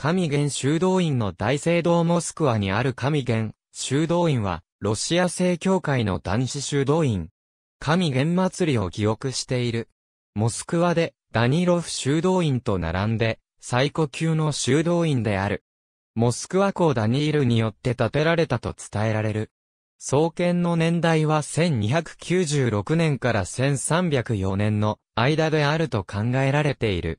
神源修道院の大聖堂モスクワにある神源修道院は、ロシア正教会の男子修道院。神源祭りを記憶している。モスクワで、ダニロフ修道院と並んで、最古級の修道院である。モスクワ港ダニールによって建てられたと伝えられる。創建の年代は1296年から1304年の間であると考えられている。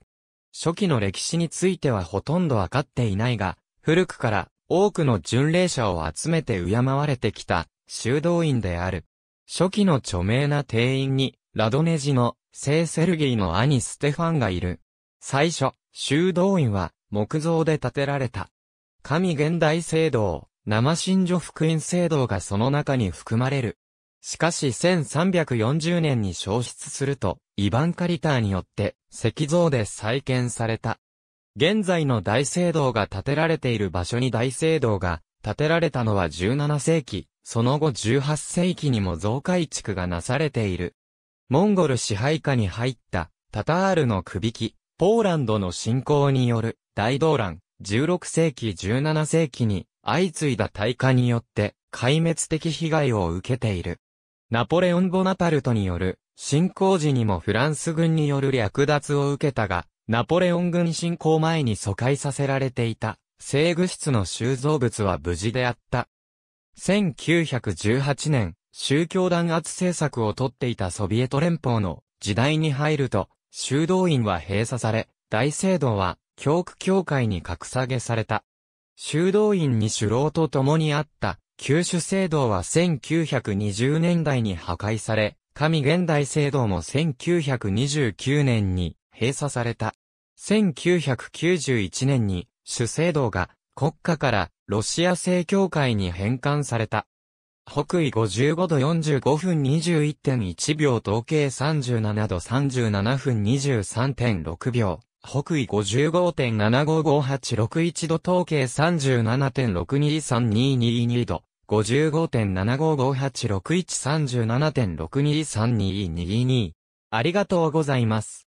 初期の歴史についてはほとんどわかっていないが、古くから多くの巡礼者を集めて敬われてきた修道院である。初期の著名な定員に、ラドネジの聖セルギーの兄ステファンがいる。最初、修道院は木造で建てられた。神現代聖堂、生信女福音聖堂がその中に含まれる。しかし1340年に消失すると、イヴァン・カリターによって石像で再建された。現在の大聖堂が建てられている場所に大聖堂が建てられたのは17世紀、その後18世紀にも増改築がなされている。モンゴル支配下に入ったタタールの首引き、ポーランドの侵攻による大動乱、16世紀17世紀に相次いだ大火によって壊滅的被害を受けている。ナポレオン・ボナパルトによる侵攻時にもフランス軍による略奪を受けたが、ナポレオン軍侵攻前に疎開させられていた、制御室の収蔵物は無事であった。1918年、宗教弾圧政策をとっていたソビエト連邦の時代に入ると、修道院は閉鎖され、大聖堂は教区教会に格下げされた。修道院に首老と共にあった、旧主聖堂は1920年代に破壊され、神現代聖堂も1929年に閉鎖された。1991年に主聖堂が国家からロシア正教会に返還された。北緯55度45分21.1秒統計37度37分23.6秒。北緯55.755861度統計37.623222度。55.75586137.623222。ありがとうございます。